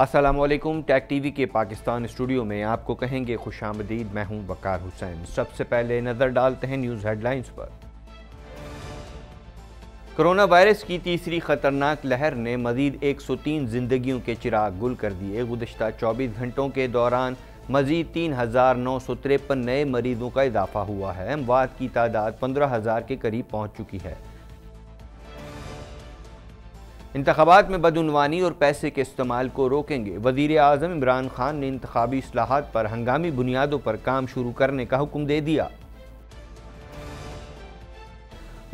असलम टैक TV के Pakistan studio में आपको कहेंगे खुश आमदीद मैं हूँ वकार हुसैन सबसे पहले नज़र डालते हैं न्यूज़ हेडलाइंस पर कोरोना वायरस की तीसरी खतरनाक लहर ने मजीद 103 जिंदगी के चिराग गुल कर दिए गुजशत 24 घंटों के दौरान मजीद तीन हज़ार नौ सौ तिरपन नए मरीजों का इजाफा हुआ है अमवात की तादाद पंद्रह हज़ार के करीब पहुँच चुकी है इंतबात में बदनवानी और पैसे के इस्तेमाल को रोकेंगे वजीर अजम इमरान खान ने इंतबी असलाहत पर हंगामी बुनियादों पर काम शुरू करने का हुक्म दे दिया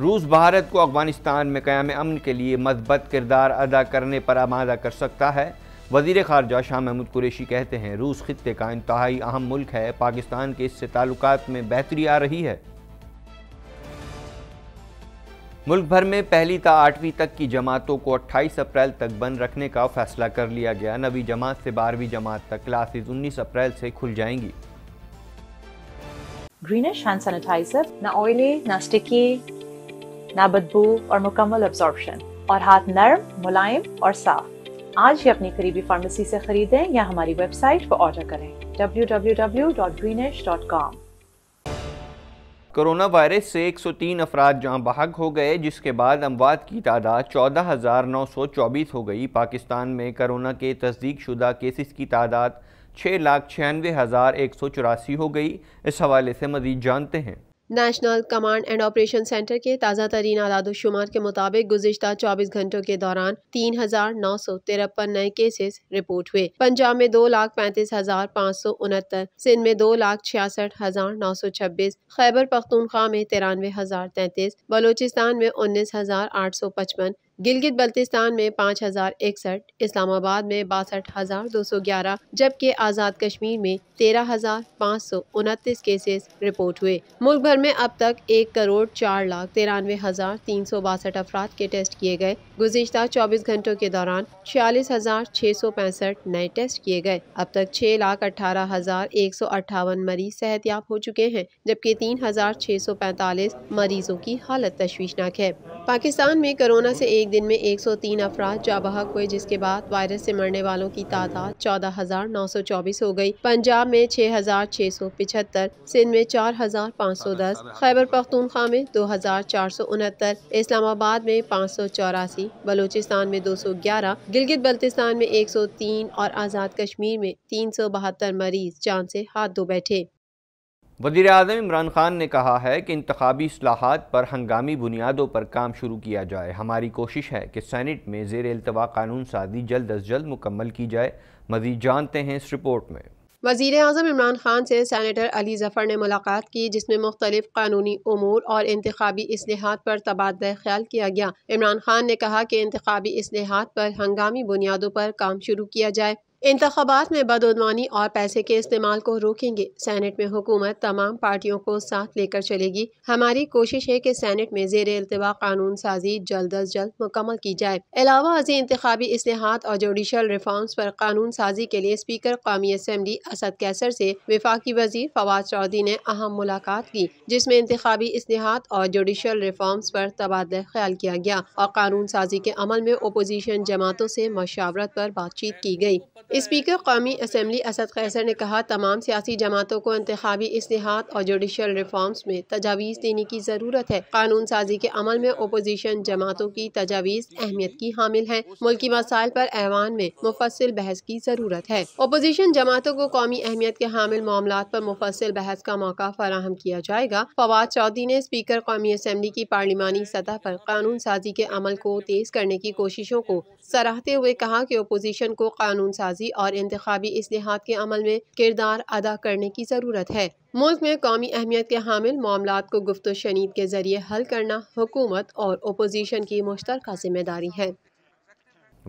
रूस भारत को अफगानिस्तान में क्याम अमन के लिए मजबत किरदार अदा करने पर आमादा कर सकता है वजीर खारजा शाह महमूद कुरेशी कहते हैं रूस खत्े का इंतहाई अहम मुल्क है पाकिस्तान के इससे ताल्लुक में बेहतरी आ रही है मुल्क भर में पहली ता आठवीं तक की जमातों को 28 अप्रैल तक बंद रखने का फैसला कर लिया गया नवी जमात से बारहवीं जमात तक क्लासेज 19 अप्रैल से खुल जाएंगी ग्रीनिश हैंड सैनिटाइजर ना ऑयली ना स्टिकी ना बदबू और मुकम्मल अब्जॉर्बशन और हाथ नरम मुलायम और साफ आज ही अपनी करीबी फार्मेसी से खरीदें या हमारी वेबसाइट पर ऑर्डर करें कॉम कोरोना वायरस से 103 अफराद जहाँ बहक हो गए जिसके बाद अमवात की तादाद चौदह हजार नौ सौ चौबीस हो गई पाकिस्तान में कोरोना के तस्दीक शुदा केसेस की तादाद छः लाख छियानवे हज़ार एक सौ चौरासी हो गई इस हवाले से मज़ीद जानते हैं national command and operation centre के ताज़ा तरीन आदादोशुमार के मुताबिक गुजशत चौबीस घंटों के दौरान तीन हज़ार नौ सौ तिरपन नए केसेस रिपोर्ट हुए पंजाब में दो लाख पैंतीस हज़ार पाँच सौ उनहत्तर सिंध में दो लाख छियासठ हज़ार नौ सौ छब्बीस खैबर पख्तूनख्वा में तिरानवे हज़ार तैंतीस बलोचिस्तान में उन्नीस हज़ार आठ सौ पचपन गिलगित बल्तिस्तान में पाँच हज़ार इकसठ इस्लामाबाद में बासठ हज़ार दो सौ ग्यारह जबकि आज़ाद कश्मीर में तेरह हज़ार पाँच सौ उनतीस केसेस रिपोर्ट हुए मुल्क भर में अब तक एक करोड़ चार लाख तिरानवे हज़ार तीन सौ बासठ अफराद के टेस्ट किए गए गुजशत चौबीस घंटों के दौरान छियालीस हज़ार छः सौ पैंसठ नए टेस्ट किए गए अब तक छः लाख अठारह हज़ार एक सौ अट्ठावन मरीज सेहतियाब हो चुके हैं जबकि तीन हज़ार छः सौ पैंतालीस मरीजों की हालत तशवीशनाक है पाकिस्तान में कोरोना से एक एक दिन में 103 अफराद जाबहक हुए जिसके बाद वायरस से मरने वालों की तादाद 14,924 हो गई पंजाब में 6,675 सिंध में 4,510 खैबर पख्तूनखा में दो उनहत्तर इस्लामाबाद में पाँच बलूचिस्तान में 211 गिलगित बल्तिस्तान में 103 और आज़ाद कश्मीर में तीन मरीज जान से हाथ धो बैठे वज़ी अजम इमरान ख़ान ने कहा है कि इंतबी असलाहत पर हंगामी बुनियादों पर काम शुरू किया जाए हमारी कोशिश है कि सैनट में जेर अल्तवा कानून साजी जल्द अज जल्द मुकम्मल की जाए मजीद जानते हैं इस रिपोर्ट में वजीर अजम इमरान खान से सैनिटर अली जफ़र ने मुलाकात की जिसमें मुख्तलिफ कानूनी अमूर और इंतबी असलाहत पर तबादला ख्याल किया गया इमरान खान ने कहा कि इंतबी असलहत पर हंगामी बुनियादों पर काम शुरू किया जाए इंतबात में बदउनवानी और पैसे के इस्तेमाल को रोकेंगे सैनेट में हुकूमत तमाम पार्टियों को साथ लेकर चलेगी हमारी कोशिश है कि सैनेट में जेर अल्तवा कानून साजी जल्द अज जल्द मुकम्मल की जाए अलावा अजी इंतबी असलाहत और जुडिशल रिफॉर्म्स पर कानून साजी के लिए स्पीकर कौमी असम्बली असद कैसर से विफाकी वजीर फवाद चौधरी ने अहम मुलाकात की जिसमें इंतबी असलाहत और जुडिशल रिफॉर्म्स पर तबादला ख्याल किया गया और कानून साजी के अमल में अपोजिशन जमातों से मशावरत पर बातचीत की गई स्पीकर कौमी असम्बली असद कैसर ने कहा तमाम सियासी जमातों को इंतबी इसलाहत और जुडिशल रिफॉर्म्स में तजावीज़ देने की ज़रूरत है कानून साजी के अमल में अपोजिशन जमातों की तजावीज़ अहमियत की हामिल है मुल्की मसाइल पर ऐवान में मुफसल बहस की ज़रूरत है अपोजिशन जमातों को कौमी अहमियत के हामिल मामला पर मुफसल बहस का मौका फराहम किया जाएगा फवाद चौधरी ने स्पीकर कौमी असम्बली की पार्लिमानी सतह पर कानून साजी के अमल को तेज़ करने की कोशिशों को सराहते हुए कहा कि अपोजिशन को कानून साजी साजी और इंतबी इसलिहात के अमल में किरदार अदा करने की ज़रूरत है मुल्क में कौमी अहमियत के हामिल मामला को गुफ्त शनीद के ज़रिए हल करना हुकूमत और अपोजीशन की मुश्तर जिम्मेदारी है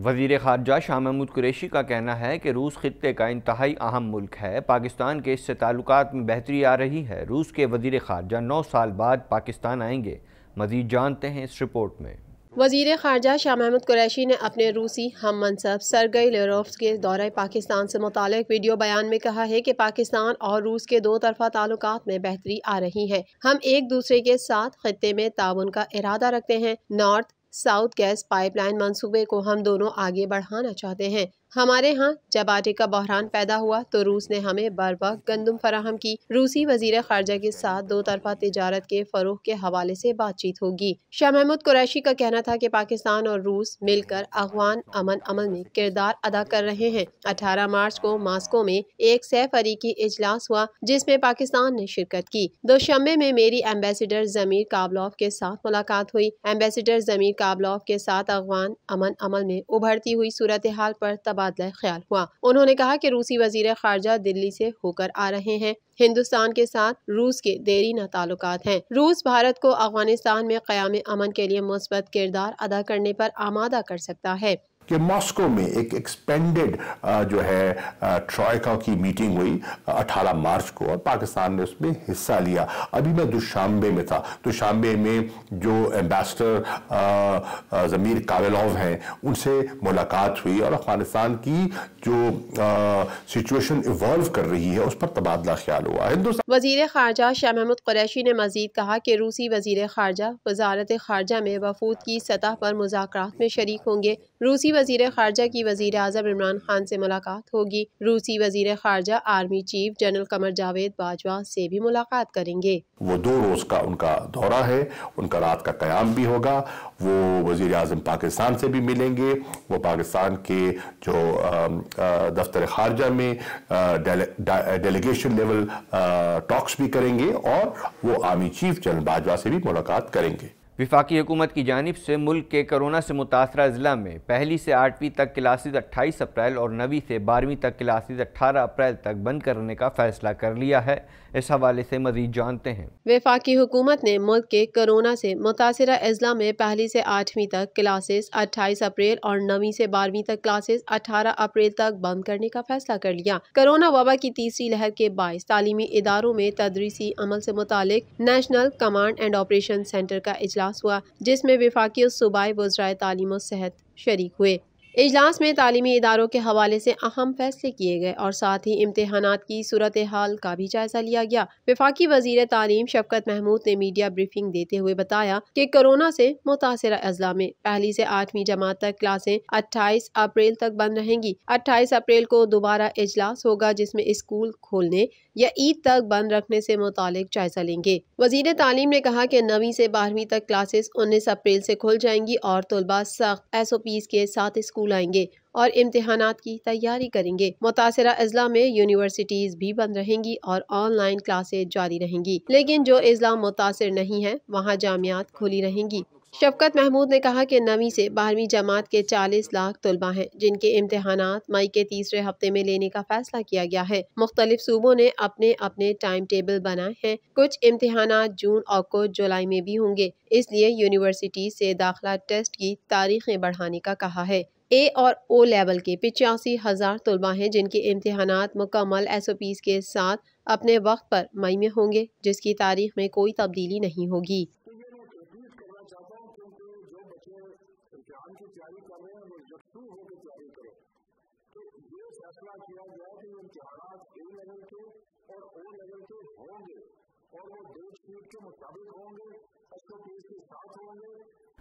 वजीर खारजा शाह महमूद कुरेशी का कहना है कि रूस खत्े का इंतहाई अहम मुल्क है पाकिस्तान के इससे ताल्लुक में बेहतरी आ रही है रूस के वजीर खारजा नौ साल बाद पाकिस्तान आएंगे मजीद जानते हैं इस रिपोर्ट में वजीर खारजा शाह महमूद कुरैशी ने अपने रूसी हम मनसब सरगई लेरोफ्स के दौरे पाकिस्तान से मुतल वीडियो बयान में कहा है कि पाकिस्तान और रूस के दो तरफा ताल्लुक में बेहतरी आ रही है हम एक दूसरे के साथ खत्े में ताउन का इरादा रखते हैं नॉर्थ साउथ गैस पाइपलाइन मंसूबे को हम दोनों आगे बढ़ाना चाहते हैं हमारे यहाँ जब आटे का बहरान पैदा हुआ तो रूस ने हमें बर वक्त गंदम फराहम की रूसी वजीर खारजा के साथ दो तरफा तजारत के फरोह के हवाले से बातचीत होगी शाह महमूद कुरैशी का कहना था कि पाकिस्तान और रूस मिलकर अफगान अमन अमल में किरदार अदा कर रहे हैं अठारह मार्च को मास्को में एक सह फरीकी इजलास हुआ जिसमे पाकिस्तान ने शिरकत की दोशंबे में मेरी एम्बेसडर जमीर काबलॉफ के साथ मुलाकात हुई एम्बेसडर जमीर काबलॉफ के साथ अफगान अमन अमल में उभरती हुई सूरत हाल आरोप तबादला ख्याल हुआ उन्होंने कहा कि रूसी वजीर खारजा दिल्ली से होकर आ रहे हैं हिंदुस्तान के साथ रूस के देरीना ताल्लुक हैं रूस भारत को अफगानिस्तान में क्याम अमन के लिए मुस्बत किरदार अदा करने पर आमादा कर सकता है कि मॉस्को में एक एक्सपेंडेड जो है ट्रॉयका की मीटिंग हुई 18 मार्च को और पाकिस्तान ने उसमें हिस्सा लिया अभी मैं दुशांबे में था दुशांबे में जो एम्बेसडर ज़मीर कावेलोव हैं उनसे मुलाकात हुई और अफगानिस्तान की जो सिचुएशन इवॉल्व कर रही है उस पर तबादला ख्याल हुआ हिंदुस्तान वजीर खारजा शाह महमूद कुरैशी ने मजीद कहा कि रूसी वजीर खारजा वजारत खारजा में वफूद की सतह पर मुजाक में शरीक होंगे रूसी वजीर खारजा की वजीर अजम इमरान खान से मुलाकात होगी रूसी वजीर खारजा army chief general Qamar Javed Bajwa से भी मुलाकात करेंगे वो दो रोज का उनका दौरा है उनका रात का क्याम भी होगा वो वजीर अजम पाकिस्तान से भी मिलेंगे वो पाकिस्तान के जो दफ्तर खारजा में डेलीगेशन लेवल टॉक्स भी करेंगे और वो आर्मी चीफ जनरल बाजवा से भी मुलाकात करेंगे विफाक हुकूमत की जानब से मुल्क के कोरोना से मुतासर अजला में पहली से आठवीं तक क्लासेज अट्ठाईस अप्रैल और नवी से बारहवीं तक क्लासेज अट्ठारह अप्रैल तक बंद करने का फ़ैसला कर लिया है इस हवाले से मजीद जानते हैं वफाकी हुकूमत ने मुल्क के कोरोना से मुतासर अजला में पहली से आठवीं तक क्लासेस अट्ठाईस अप्रैल और नवी से बारहवीं तक क्लासेस अठारह अप्रैल तक बंद करने का फैसला कर लिया कोरोना वबा की तीसरी लहर के बायस तालीमी इदारों में तदरीसी अमल से मुतल national command and operation centre का इजलास हुआ जिसमें विफाकी सूबाई वजरा तालीम सेहत शरीक हुए इजलास में तालीमी इदारों के हवाले से अहम फैसले किए गए और साथ ही इम्तहान की सूरत हाल का भी जायजा लिया गया विफाकी वजीर तालीम शफकत महमूद ने मीडिया ब्रीफिंग देते हुए बताया कि कोरोना से मुतासर अजला में पहली से आठवीं जमात तक क्लासें अट्ठाईस अप्रैल तक बंद रहेंगी अट्ठाईस अप्रैल को दोबारा इजलास होगा जिसमे स्कूल खोलने या ईद तक बंद रखने से मुतल जायजा लेंगे वजीर तालीम ने कहा की नवी से बारहवीं तक क्लासेस उन्नीस अप्रैल से खुल जाएंगी और तलबा सख्त एस ओ के साथ स्कूल लाएंगे और इम्तहान की तैयारी करेंगे मुतासर अजला में यूनिवर्सिटीज़ भी बंद रहेंगी और ऑनलाइन क्लासेज जारी रहेंगी लेकिन जो अजला मुतासर नहीं है वहाँ जामियात खुली रहेंगी शफकत महमूद ने कहा कि नवी से बारहवीं जमात के 40 लाख तलबा हैं जिनके इम्तहान मई के तीसरे हफ्ते में लेने का फैसला किया गया है मुख्तलिफ सूबों ने अपने अपने टाइम टेबल बनाए हैं कुछ इम्तहान जून और कुछ जुलाई में भी होंगे इसलिए यूनिवर्सिटी से दाखिला टेस्ट की तारीखें बढ़ाने का कहा है ए और ओ लेवल के पिचासी हज़ार तलबा हैं जिनके इम्तहान मुकम्मल एस ओ पीज़ के साथ अपने वक्त पर मई में होंगे जिसकी तारीख में कोई तब्दीली नहीं होगी और वो के मुताबिक होंगे एस ओ के साथ होंगे